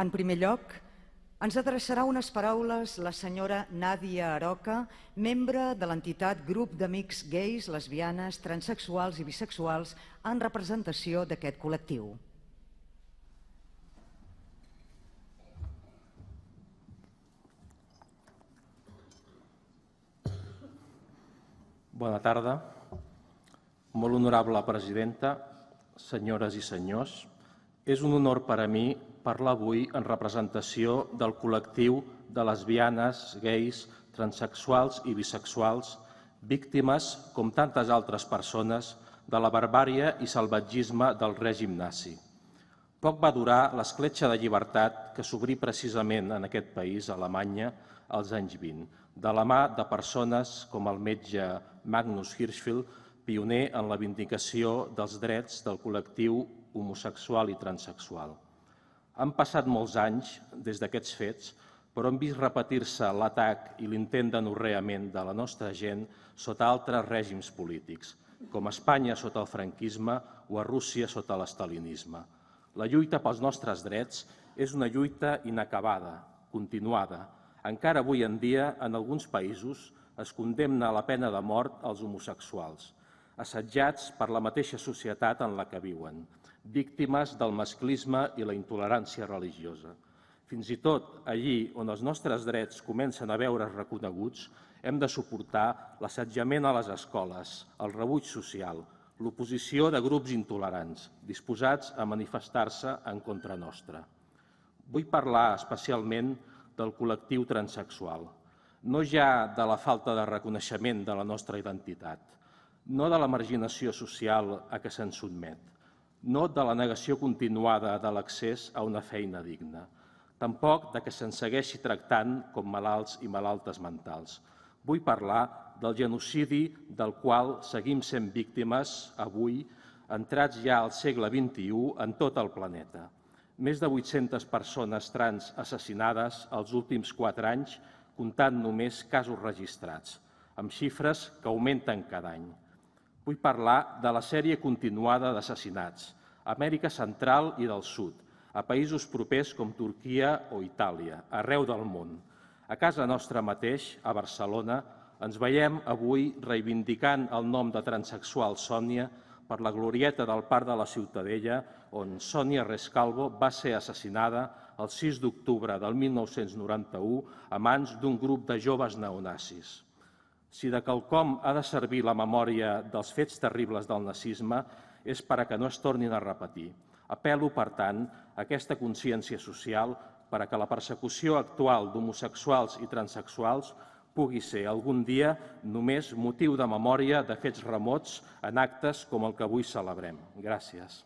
En primer lloc, ens adreçarà unes paraules la senyora Nàdia Aroca, membre de l'entitat Grup d'Amics Gais, Lesbianes, Transsexuals i Bisexuals en representació d'aquest col·lectiu. Bona tarda. Molt honorable presidenta, senyores i senyors, és un honor per a mi parlar avui en representació del col·lectiu de lesbianes, gais, transexuals i bisexuals, víctimes, com tantes altres persones, de la barbària i salvatgisme del règim nazi. Poc va durar l'escletxa de llibertat que s'obrí precisament en aquest país, Alemanya, als anys 20, de la mà de persones com el metge Magnus Hirschfeld, pioner en la vindicació dels drets del col·lectiu homosexual i transexual. Han passat molts anys des d'aquests fets, però hem vist repetir-se l'atac i l'intent d'enorreament de la nostra gent sota altres règims polítics, com a Espanya sota el franquisme o a Rússia sota l'estalinisme. La lluita pels nostres drets és una lluita inacabada, continuada. Encara avui en dia, en alguns països, es condemna a la pena de mort als homosexuals, assetjats per la mateixa societat en la que viuen víctimes del masclisme i la intolerància religiosa. Fins i tot allí on els nostres drets comencen a veure's reconeguts, hem de suportar l'assetjament a les escoles, el rebuig social, l'oposició de grups intolerants, disposats a manifestar-se en contra nostra. Vull parlar especialment del col·lectiu transexual, no ja de la falta de reconeixement de la nostra identitat, no de la marginació social a què se'ns sotmet, no de la negació continuada de l'accés a una feina digna, tampoc de que se'n segueixi tractant com malalts i malaltes mentals. Vull parlar del genocidi del qual seguim sent víctimes avui, entrats ja al segle XXI en tot el planeta. Més de 800 persones trans assassinades els últims quatre anys, comptant només casos registrats, amb xifres que augmenten cada any. Vull parlar de la sèrie continuada d'assassinats, Amèrica Central i del Sud, a països propers com Turquia o Itàlia, arreu del món. A casa nostra mateix, a Barcelona, ens veiem avui reivindicant el nom de transexual Sònia per la glorieta del Parc de la Ciutadella, on Sònia Rescalvo va ser assassinada el 6 d'octubre del 1991 a mans d'un grup de joves neonazis. Si de quelcom ha de servir la memòria dels fets terribles del nazisme, és per a que no es tornin a repetir. Apelo, per tant, a aquesta consciència social per a que la persecució actual d'homosexuals i transexuals pugui ser algun dia només motiu de memòria de fets remots en actes com el que avui celebrem. Gràcies.